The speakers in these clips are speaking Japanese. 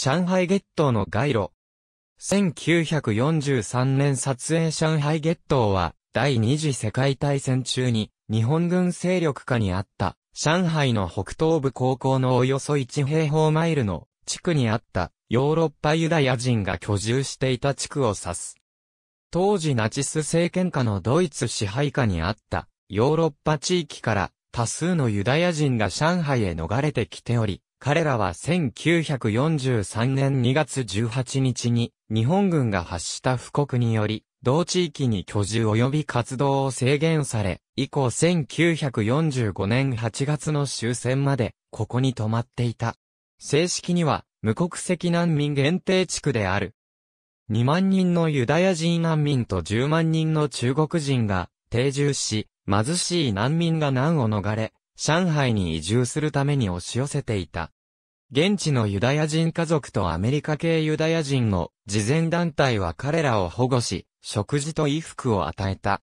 上海月頭の街路。1943年撮影上海月頭は、第二次世界大戦中に、日本軍勢力下にあった、上海の北東部高校のおよそ1平方マイルの地区にあった、ヨーロッパユダヤ人が居住していた地区を指す。当時ナチス政権下のドイツ支配下にあった、ヨーロッパ地域から、多数のユダヤ人が上海へ逃れてきており、彼らは1943年2月18日に日本軍が発した布告により、同地域に居住及び活動を制限され、以降1945年8月の終戦まで、ここに泊まっていた。正式には、無国籍難民限定地区である。2万人のユダヤ人難民と10万人の中国人が定住し、貧しい難民が難を逃れ、上海に移住するために押し寄せていた。現地のユダヤ人家族とアメリカ系ユダヤ人の慈善団体は彼らを保護し、食事と衣服を与えた。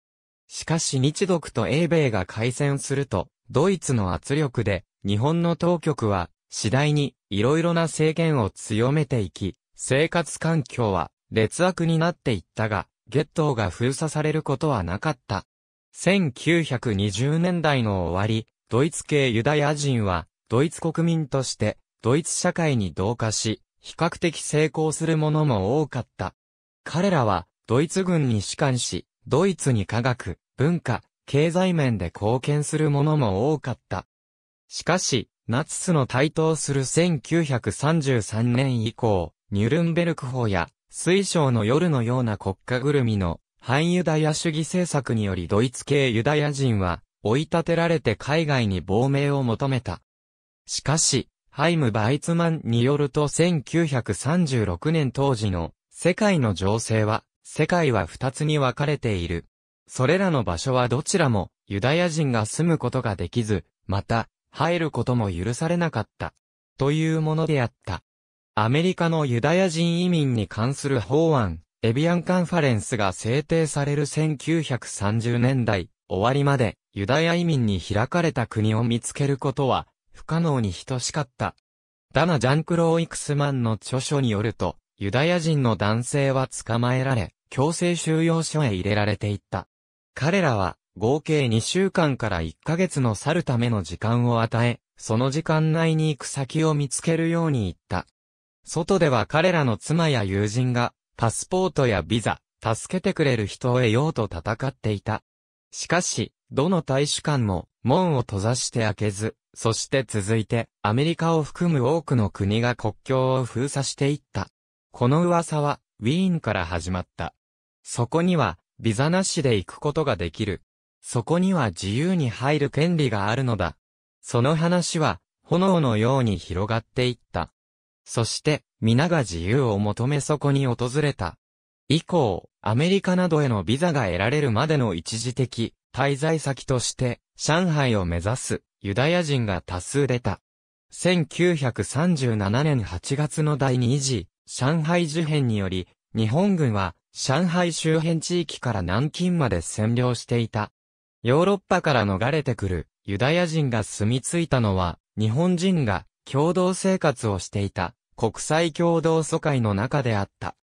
しかし日独と英米が開戦すると、ドイツの圧力で、日本の当局は、次第に、いろいろな制限を強めていき、生活環境は、劣悪になっていったが、ゲットーが封鎖されることはなかった。1920年代の終わり、ドイツ系ユダヤ人は、ドイツ国民として、ドイツ社会に同化し、比較的成功する者も多かった。彼らは、ドイツ軍に士官し、ドイツに科学、文化、経済面で貢献する者も多かった。しかし、ナチスの台頭する1933年以降、ニュルンベルク法や、水晶の夜のような国家ぐるみの、反ユダヤ主義政策によりドイツ系ユダヤ人は、追い立てられて海外に亡命を求めた。しかし、ハイム・バイツマンによると1936年当時の世界の情勢は、世界は二つに分かれている。それらの場所はどちらもユダヤ人が住むことができず、また、入ることも許されなかった。というものであった。アメリカのユダヤ人移民に関する法案、エビアンカンファレンスが制定される1930年代終わりまで、ユダヤ移民に開かれた国を見つけることは不可能に等しかった。だがジャンクロー・イクスマンの著書によると、ユダヤ人の男性は捕まえられ、強制収容所へ入れられていった。彼らは、合計2週間から1ヶ月の去るための時間を与え、その時間内に行く先を見つけるように言った。外では彼らの妻や友人が、パスポートやビザ、助けてくれる人を得ようと戦っていた。しかし、どの大使館も門を閉ざして開けず、そして続いてアメリカを含む多くの国が国境を封鎖していった。この噂はウィーンから始まった。そこにはビザなしで行くことができる。そこには自由に入る権利があるのだ。その話は炎のように広がっていった。そして皆が自由を求めそこに訪れた。以降、アメリカなどへのビザが得られるまでの一時的滞在先として、上海を目指すユダヤ人が多数出た。1937年8月の第2次上海事変により、日本軍は上海周辺地域から南京まで占領していた。ヨーロッパから逃れてくるユダヤ人が住み着いたのは、日本人が共同生活をしていた国際共同疎開の中であった。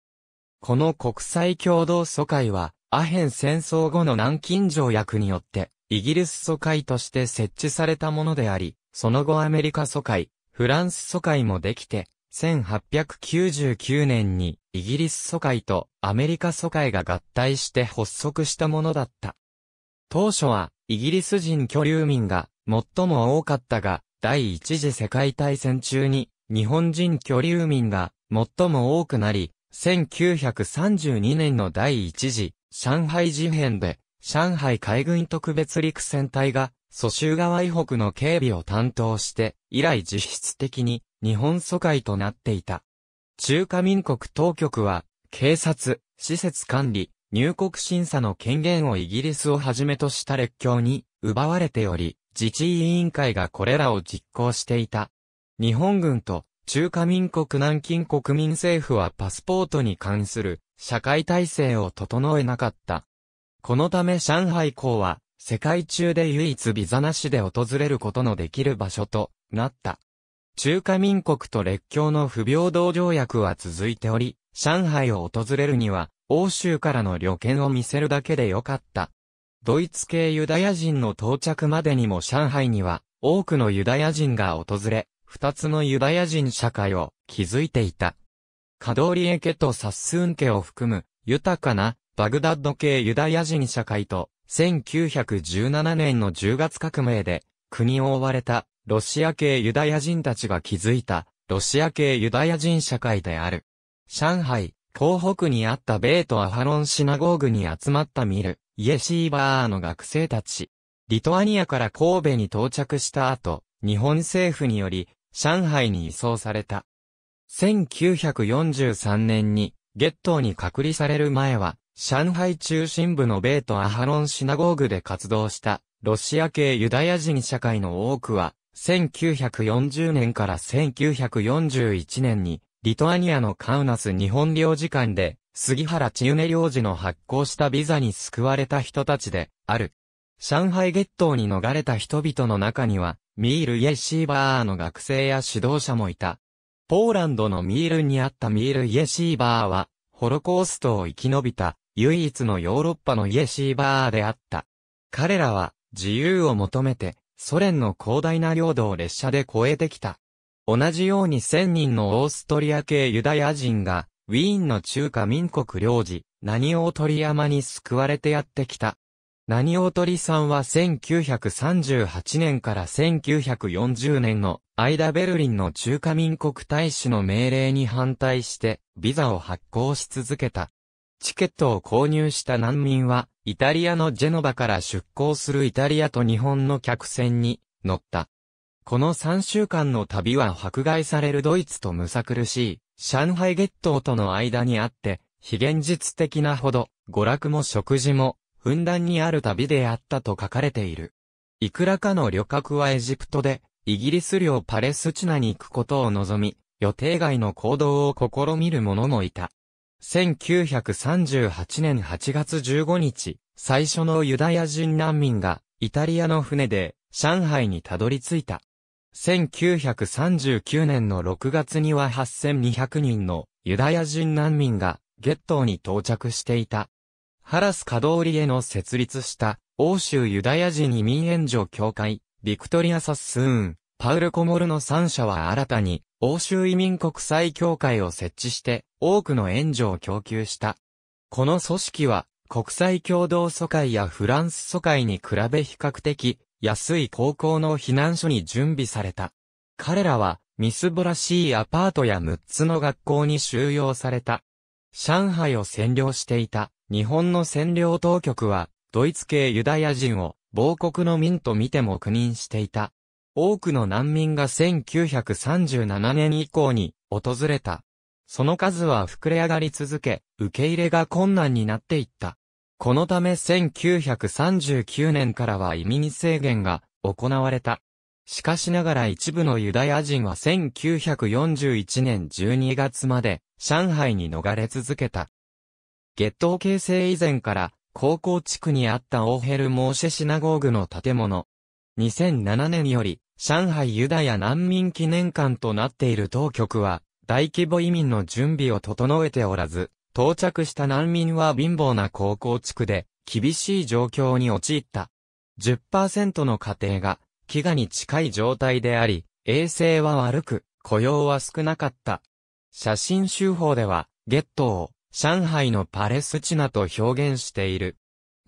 この国際共同疎開は、アヘン戦争後の南京条約によって、イギリス疎開として設置されたものであり、その後アメリカ疎開、フランス疎開もできて、1899年にイギリス疎開とアメリカ疎開が合体して発足したものだった。当初はイギリス人居留民が最も多かったが、第一次世界大戦中に日本人居留民が最も多くなり、1932年の第一次、上海事変で、上海海軍特別陸戦隊が、蘇州側以北の警備を担当して、以来実質的に日本疎開となっていた。中華民国当局は、警察、施設管理、入国審査の権限をイギリスをはじめとした列強に奪われており、自治委員会がこれらを実行していた。日本軍と中華民国南京国民政府はパスポートに関する社会体制を整えなかった。このため上海港は世界中で唯一ビザなしで訪れることのできる場所となった。中華民国と列強の不平等条約は続いており、上海を訪れるには欧州からの旅券を見せるだけでよかった。ドイツ系ユダヤ人の到着までにも上海には多くのユダヤ人が訪れ、二つのユダヤ人社会を築いていた。カドーリエ家とサッスーン家を含む豊かなバグダッド系ユダヤ人社会と1917年の10月革命で国を追われたロシア系ユダヤ人たちが築いたロシア系ユダヤ人社会である。上海、東北にあったベート・アハロンシナゴーグに集まったミル、イエシーバーの学生たち。リトアニアから神戸に到着した後、日本政府により、上海に移送された。1943年に、月頭に隔離される前は、上海中心部のベート・アハロンシナゴーグで活動した、ロシア系ユダヤ人社会の多くは、1940年から1941年に、リトアニアのカウナス日本領事館で、杉原千畝領事の発行したビザに救われた人たちで、ある。上海月頭に逃れた人々の中には、ミール・イェシーバーの学生や指導者もいた。ポーランドのミールにあったミール・イェシーバーは、ホロコーストを生き延びた、唯一のヨーロッパのイェシーバーであった。彼らは、自由を求めて、ソ連の広大な領土を列車で越えてきた。同じように1000人のオーストリア系ユダヤ人が、ウィーンの中華民国領事、何を鳥山に救われてやってきた。何大鳥さんは1938年から1940年の間ベルリンの中華民国大使の命令に反対してビザを発行し続けた。チケットを購入した難民はイタリアのジェノバから出港するイタリアと日本の客船に乗った。この3週間の旅は迫害されるドイツとむさ苦しい上海月頭との間にあって非現実的なほど娯楽も食事もふ断にある旅であったと書かれている。いくらかの旅客はエジプトで、イギリス領パレスチナに行くことを望み、予定外の行動を試みる者もいた。1938年8月15日、最初のユダヤ人難民が、イタリアの船で、上海にたどり着いた。1939年の6月には8200人のユダヤ人難民が、ゲットーに到着していた。ハラス・カドーリエの設立した、欧州ユダヤ人移民援助協会、ビクトリア・サスーン、パウル・コモルの3社は新たに、欧州移民国際協会を設置して、多くの援助を供給した。この組織は、国際共同疎開やフランス疎開に比べ比較的、安い高校の避難所に準備された。彼らは、みすぼらしいアパートや6つの学校に収容された。上海を占領していた。日本の占領当局は、ドイツ系ユダヤ人を、亡国の民と見ても苦認していた。多くの難民が1937年以降に訪れた。その数は膨れ上がり続け、受け入れが困難になっていった。このため1939年からは移民制限が行われた。しかしながら一部のユダヤ人は1941年12月まで上海に逃れ続けた。月頭形成以前から、高校地区にあったオーヘル・モーシェシナゴーグの建物。2007年より、上海ユダヤ難民記念館となっている当局は、大規模移民の準備を整えておらず、到着した難民は貧乏な高校地区で、厳しい状況に陥った。10%の家庭が、飢餓に近い状態であり、衛生は悪く、雇用は少なかった。写真集法では、ゲットを、上海のパレスチナと表現している。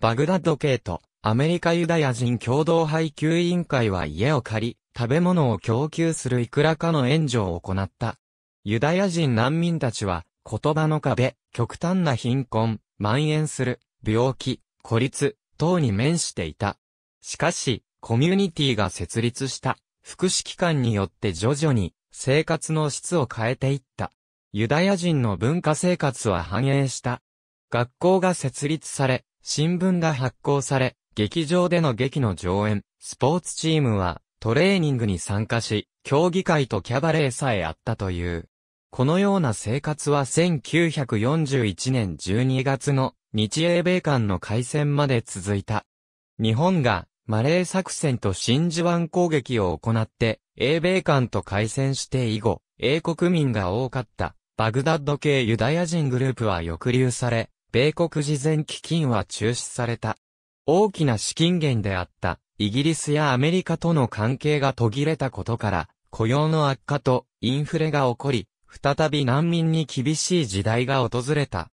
バグダッド系とアメリカユダヤ人共同配給委員会は家を借り、食べ物を供給するいくらかの援助を行った。ユダヤ人難民たちは、言葉の壁、極端な貧困、蔓延する、病気、孤立、等に面していた。しかし、コミュニティが設立した、福祉機関によって徐々に、生活の質を変えていった。ユダヤ人の文化生活は繁栄した。学校が設立され、新聞が発行され、劇場での劇の上演、スポーツチームはトレーニングに参加し、競技会とキャバレーさえあったという。このような生活は1941年12月の日英米間の開戦まで続いた。日本がマレー作戦と真珠湾攻撃を行って、英米間と開戦して以後、英国民が多かった、バグダッド系ユダヤ人グループは抑留され、米国事前基金は中止された。大きな資金源であった、イギリスやアメリカとの関係が途切れたことから、雇用の悪化とインフレが起こり、再び難民に厳しい時代が訪れた。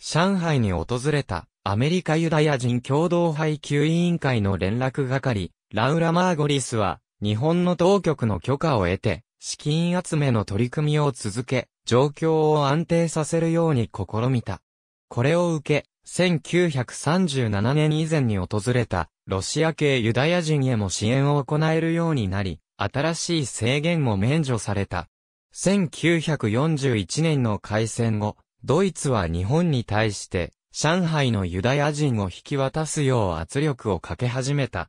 上海に訪れたアメリカユダヤ人共同配給委員会の連絡係、ラウラ・マーゴリスは、日本の当局の許可を得て、資金集めの取り組みを続け、状況を安定させるように試みた。これを受け、1937年以前に訪れたロシア系ユダヤ人へも支援を行えるようになり、新しい制限も免除された。1941年の開戦後、ドイツは日本に対して上海のユダヤ人を引き渡すよう圧力をかけ始めた。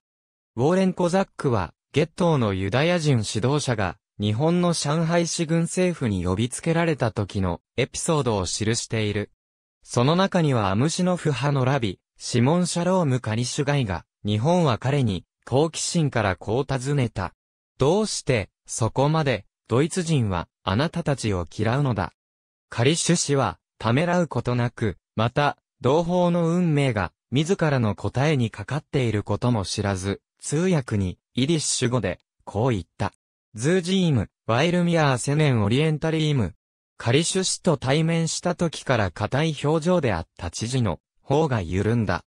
ウォーレン・コザックは、ゲットーのユダヤ人指導者が日本の上海市軍政府に呼びつけられた時のエピソードを記している。その中にはアムシノフ派のラビ、シモン・シャローム・カリシュガイが、日本は彼に、好奇心からこう尋ねた。どうして、そこまで、ドイツ人は、あなたたちを嫌うのだ。カリシュ氏は、ためらうことなく、また、同胞の運命が、自らの答えにかかっていることも知らず、通訳に、イディッシュ語で、こう言った。ズージーム、ワイルミアーセネンオリエンタリーム。カリシュ氏と対面した時から硬い表情であった知事の方が緩んだ。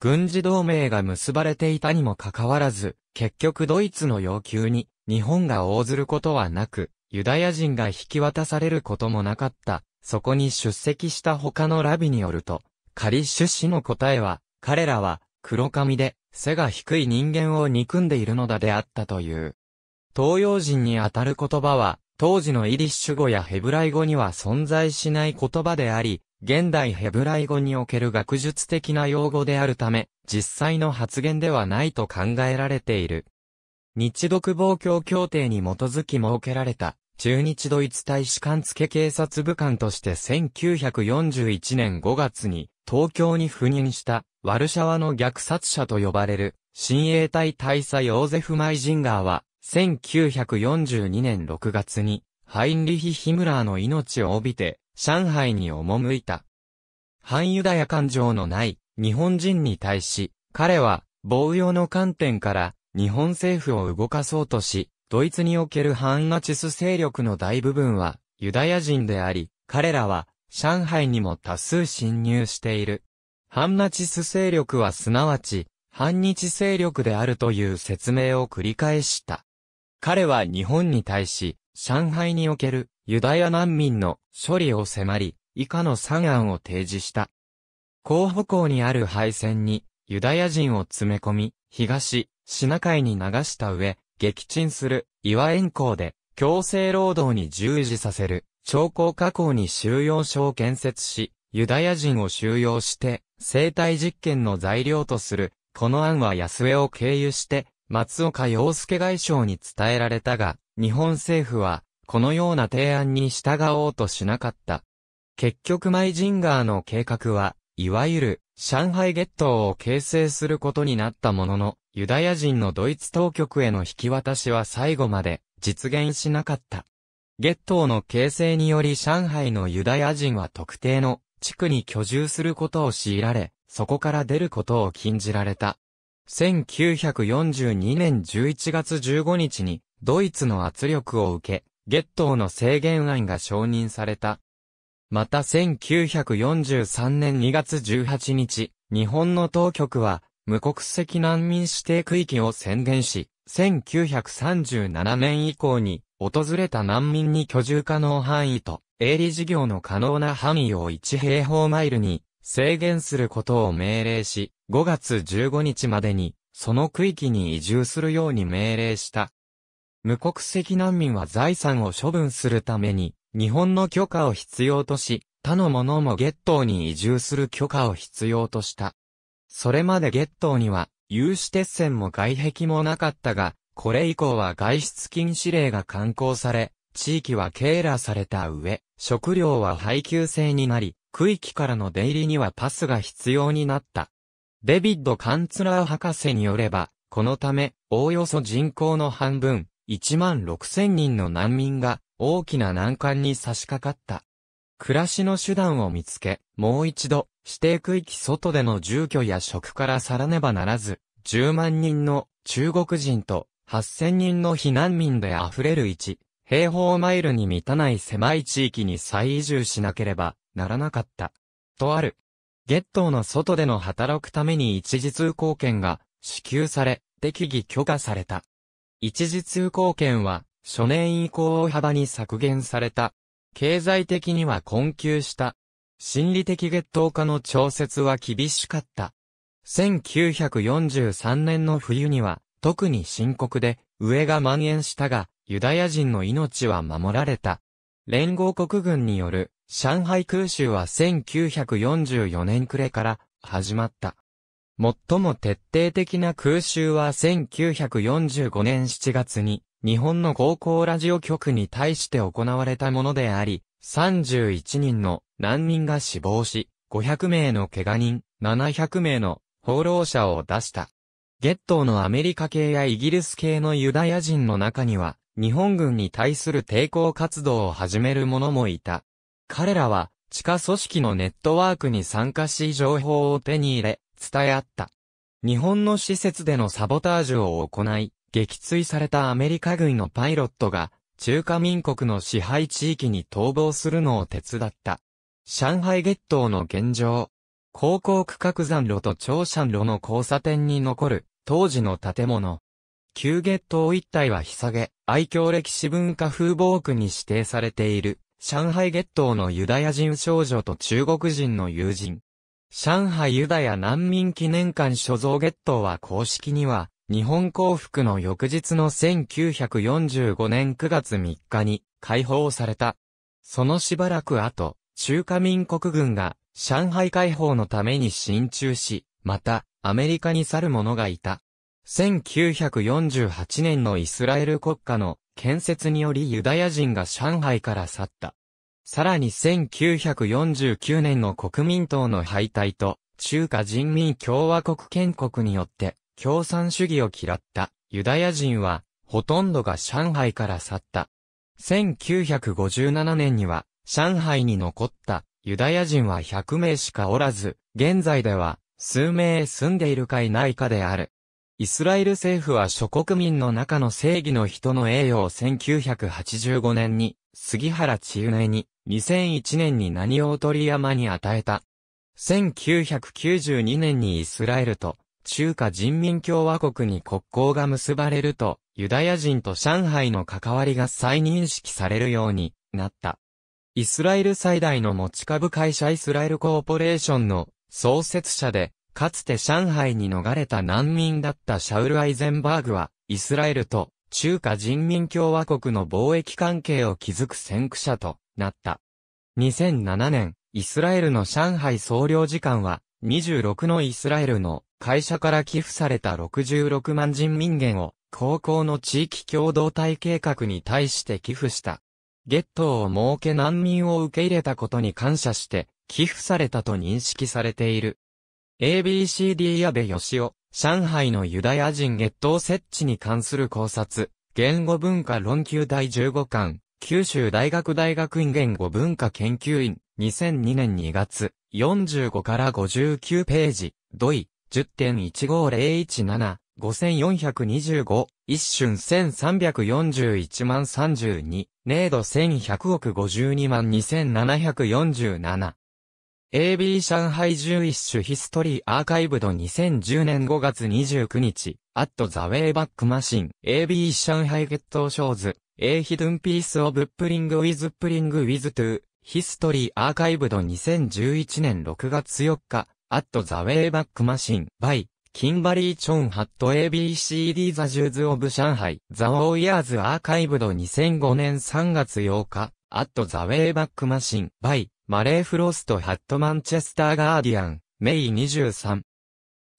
軍事同盟が結ばれていたにもかかわらず、結局ドイツの要求に日本が応ずることはなく、ユダヤ人が引き渡されることもなかった。そこに出席した他のラビによると、カリシュ氏の答えは、彼らは黒髪で背が低い人間を憎んでいるのだであったという。東洋人にあたる言葉は、当時のイリッシュ語やヘブライ語には存在しない言葉であり、現代ヘブライ語における学術的な用語であるため、実際の発言ではないと考えられている。日独防共協定に基づき設けられた、中日ドイツ大使館付警察部官として1941年5月に、東京に赴任した、ワルシャワの虐殺者と呼ばれる、親衛隊大佐ヨーゼフ・マイジンガーは、1942年6月に、ハインリヒ・ヒムラーの命を帯びて、上海に赴いた。反ユダヤ感情のない日本人に対し、彼は、防御の観点から日本政府を動かそうとし、ドイツにおける反ナチス勢力の大部分はユダヤ人であり、彼らは上海にも多数侵入している。反ナチス勢力はすなわち、反日勢力であるという説明を繰り返した。彼は日本に対し、上海におけるユダヤ難民の処理を迫り、以下の3案を提示した。候補校にある敗戦にユダヤ人を詰め込み、東、シナ海に流した上、撃沈する岩塩港で強制労働に従事させる超高加工に収容所を建設し、ユダヤ人を収容して生体実験の材料とする、この案は安江を経由して松岡洋介外相に伝えられたが、日本政府は、このような提案に従おうとしなかった。結局マイジンガーの計画は、いわゆる、上海月頭を形成することになったものの、ユダヤ人のドイツ当局への引き渡しは最後まで実現しなかった。月頭の形成により上海のユダヤ人は特定の地区に居住することを強いられ、そこから出ることを禁じられた。1942年11月15日に、ドイツの圧力を受け、月頭の制限案が承認された。また1943年2月18日、日本の当局は、無国籍難民指定区域を宣言し、1937年以降に、訪れた難民に居住可能範囲と、営利事業の可能な範囲を1平方マイルに制限することを命令し、5月15日までに、その区域に移住するように命令した。無国籍難民は財産を処分するために、日本の許可を必要とし、他の者も月頭に移住する許可を必要とした。それまで月頭には、有志鉄線も外壁もなかったが、これ以降は外出禁止令が刊行され、地域は経羅された上、食料は配給制になり、区域からの出入りにはパスが必要になった。デビッド・カンツラー博士によれば、このため、おおよそ人口の半分、1万6千人の難民が大きな難関に差し掛かった。暮らしの手段を見つけ、もう一度、指定区域外での住居や食から去らねばならず、10万人の中国人と8000人の避難民で溢れる1、平方マイルに満たない狭い地域に再移住しなければならなかった。とある。月頭の外での働くために一時通行券が支給され、適宜許可された。一時通行券は、初年以降大幅に削減された。経済的には困窮した。心理的月頭化の調節は厳しかった。1943年の冬には、特に深刻で、上が蔓延したが、ユダヤ人の命は守られた。連合国軍による上海空襲は1944年暮れから始まった。最も徹底的な空襲は1945年7月に日本の高校ラジオ局に対して行われたものであり、31人の難民が死亡し、500名の怪我人、700名の放浪者を出した。ゲットーのアメリカ系やイギリス系のユダヤ人の中には、日本軍に対する抵抗活動を始める者もいた。彼らは地下組織のネットワークに参加し情報を手に入れ、伝え合った。日本の施設でのサボタージュを行い、撃墜されたアメリカ軍のパイロットが、中華民国の支配地域に逃亡するのを手伝った。上海月島の現状。高校区画山路と長山路の交差点に残る、当時の建物。旧月島一帯はひさげ、愛嬌歴史文化風貌区に指定されている。上海月頭のユダヤ人少女と中国人の友人。上海ユダヤ難民記念館所蔵月頭は公式には、日本降伏の翌日の1945年9月3日に解放された。そのしばらく後、中華民国軍が上海解放のために進駐し、またアメリカに去る者がいた。1948年のイスラエル国家の建設によりユダヤ人が上海から去った。さらに1949年の国民党の敗退と、中華人民共和国建国によって、共産主義を嫌ったユダヤ人は、ほとんどが上海から去った。1957年には、上海に残ったユダヤ人は100名しかおらず、現在では数名住んでいるかいないかである。イスラエル政府は諸国民の中の正義の人の栄誉を1985年に、杉原千恵に、2001年に何を鳥山に与えた。1992年にイスラエルと中華人民共和国に国交が結ばれると、ユダヤ人と上海の関わりが再認識されるようになった。イスラエル最大の持ち株会社イスラエルコーポレーションの創設者で、かつて上海に逃れた難民だったシャウル・アイゼンバーグは、イスラエルと中華人民共和国の貿易関係を築く先駆者となった。2007年、イスラエルの上海総領事館は、26のイスラエルの会社から寄付された66万人民元を、高校の地域共同体計画に対して寄付した。ゲットを設け難民を受け入れたことに感謝して、寄付されたと認識されている。ABCD 安部義雄、上海のユダヤ人ゲット設置に関する考察、言語文化論級第15巻、九州大学大学院言語文化研究院、2002年2月、45から59ページ、土井、10.15017、5425、一瞬1341万32、ネ度1100億52万2747。AB 上海11種ヒストリーアーカイブド2010年5月29日、アットザウェイバックマシン、AB 上海決闘トショーズ、A Hidden Piece of Pring with Pring with to History Archived 2011年6月4日 At the Wayback Machine by キンバリー・チョン・ハット ABCD ザ・ジューズ・オブ・上海ザ・オーヤーズ・アーカイブド2005年3月8日アット・ザ・ウェイバック・マシン・バイ・マレー・フロスト・ハット・マンチェスター・ガーディアンメイ23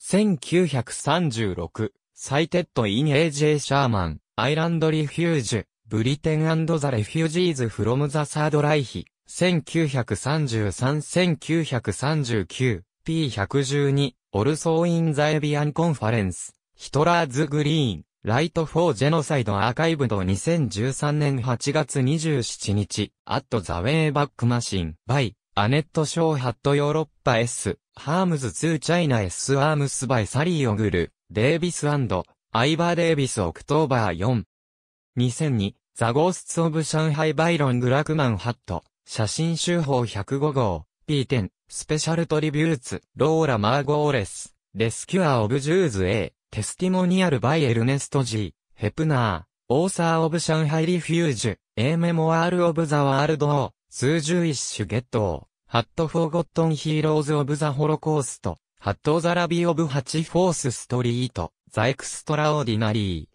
1936サイテッド・イン・エージェ・シャーマンアイランド・リフュージュブリテンザ・レフュージーズ・フロム・ザ・サード・ライヒ、1933-1939、P112、オルソー・イン・ザ・エビアン・コンファレンス、ヒトラーズ・グリーン、ライト・フォー・ジェノサイド・アーカイブド2013年8月27日、アット・ザ・ウェイ・バック・マシン、バイ、アネット・ショー・ハット・ヨーロッパ S、ハームズ・ツー・チャイナ S・ アームス・バイ・サリー・オグル、デイビスアイバー・デイビス・オクトーバー4、2002、ザ・ゴースト・オブ・上海バイロン・グラクマン・ハット、写真集法105号、P10、スペシャルトリビューツ、ローラ・マーゴーレス、レスキュア・オブ・ジューズ A、テスティモニアル・バイ・エルネスト・ G、ヘプナー、オーサー・オブ・シャンハイ・リフュージュ、A メモアール・オブ・ザ・ワールド・数十一種ゲット・ハット・フォーゴットン・ヒーローズ・オブ・ザ・ホロコースト、ハット・ザ・ラビ・オブ・ハチ・フォース・ストリート、ザ・エクストラ・オーディナリー。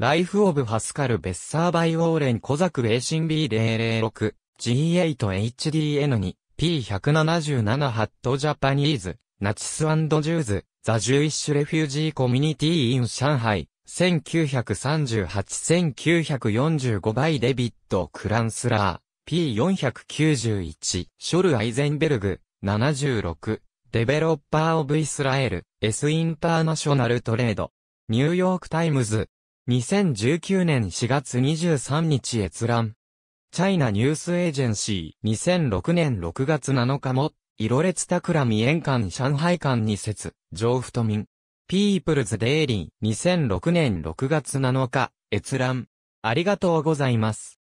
ライフ・オブ・ハスカル・ベッサー・バイ・ウォーレン・コザク・エーシン B006、G8HDN2、P177 ハット・ジャパニーズ、ナチス・ジューズ、ザ・ジュイッシュ・レフュージー・コミュニティ・イン・上海、1938-1945バイ・デビッド・クランスラー、P491、ショル・アイゼンベルグ、76、デベロッパー・オブ・イスラエル、S・ インターナショナル・トレード、ニューヨーク・タイムズ、2019年4月23日閲覧。チャイナニュースエージェンシー、2006年6月7日も、色列ラみ円間上海間に節、上不都民。ピープルズデイリー、2006年6月7日、閲覧。ありがとうございます。